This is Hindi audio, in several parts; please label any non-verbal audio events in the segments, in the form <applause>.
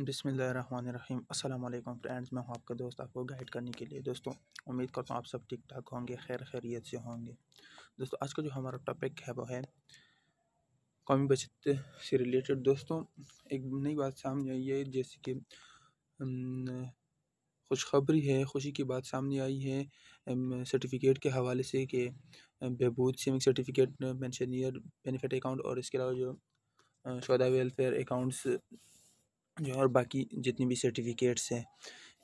बिसमीम अल्लाम फ्रेंड्स मैं हूं आपका दोस्त आपको गाइड करने के लिए दोस्तों उम्मीद करता हूं आप सब ठीक ठाक होंगे खैर खैरियत से होंगे दोस्तों आज का जो हमारा टॉपिक है वो है कौमी बचत से रिलेटेड दोस्तों एक नई बात सामने आई है जैसे कि खुशखबरी है खुशी की बात सामने आई है सर्टिफिकेट के हवाले से कि बहबूद saving certificate pensioner benefit account और इसके अलावा जो शदा वेलफेयर अकाउंट्स जो है और बाकी जितनी भी सर्टिफिकेट्स हैं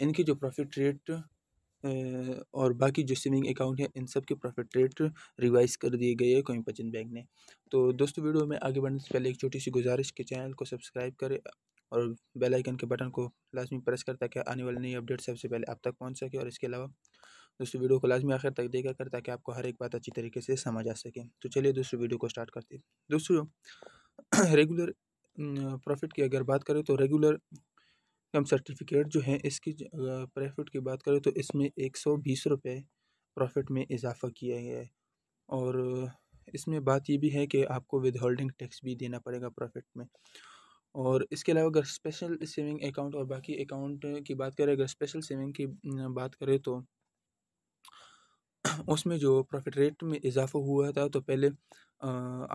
इनके जो प्रॉफिट रेट और बाकी जो सेविंग अकाउंट है इन सब के प्रॉफिट रेट रिवाइज कर दिए गए हैं कोयम्पचन बैंक ने तो दोस्तों वीडियो में आगे बढ़ने से पहले एक छोटी सी गुजारिश के चैनल को सब्सक्राइब करें और बेल आइकन के बटन को लाजमी प्रेस कर ताकि आने वाली नई अपडेट सबसे पहले आप तक पहुंच सके और इसके अलावा दोस्तों वीडियो को लाजमी आखिर तक देखा कर ताकि आपको हर एक बात अच्छी तरीके से समझ आ सके तो चलिए दोस्तों वीडियो को स्टार्ट करते दोस्तों रेगुलर <clears throat> प्रॉफिट की अगर बात करें तो रेगुलर कम सर्टिफिकेट जो है इसकी प्रॉफिट की बात करें तो इसमें एक सौ बीस रुपये प्रॉफिट में इजाफ़ा किया गया है और इसमें बात ये भी है कि आपको विद होल्डिंग टैक्स भी देना पड़ेगा प्रॉफिट में और इसके अलावा अगर स्पेशल सेविंग अकाउंट और बाकी अकाउंट की बात करें अगर स्पेशल सेविंग की बात करें तो उसमें जो प्रॉफिट रेट में इजाफा हुआ था तो पहले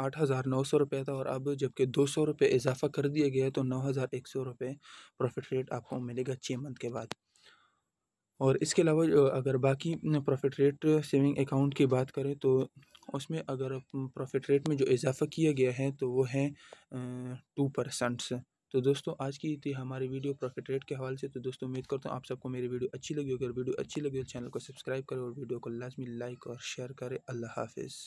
आठ हज़ार नौ सौ रुपये था और अब जबकि दो सौ रुपये इजाफा कर दिया गया है तो नौ हज़ार एक सौ रुपये प्रॉफिट रेट आपको मिलेगा छः मंथ के बाद और इसके अलावा अगर बाकी प्रॉफिट रेट सेविंग अकाउंट की बात करें तो उसमें अगर प्रॉफिट रेट में जो इजाफा किया गया है तो वो है टू परसेंट्स तो दोस्तों आज की थी हमारी वीडियो प्रॉफिट रेट के हवाले से तो दोस्तों उम्मीद करता हूँ आप सबको मेरी वीडियो अच्छी लगी होगी और वीडियो अच्छी लगी हो तो चैनल को सब्सक्राइब करें और वीडियो को लाजमी लाइक और शेयर करें अल्लाह हाफिज़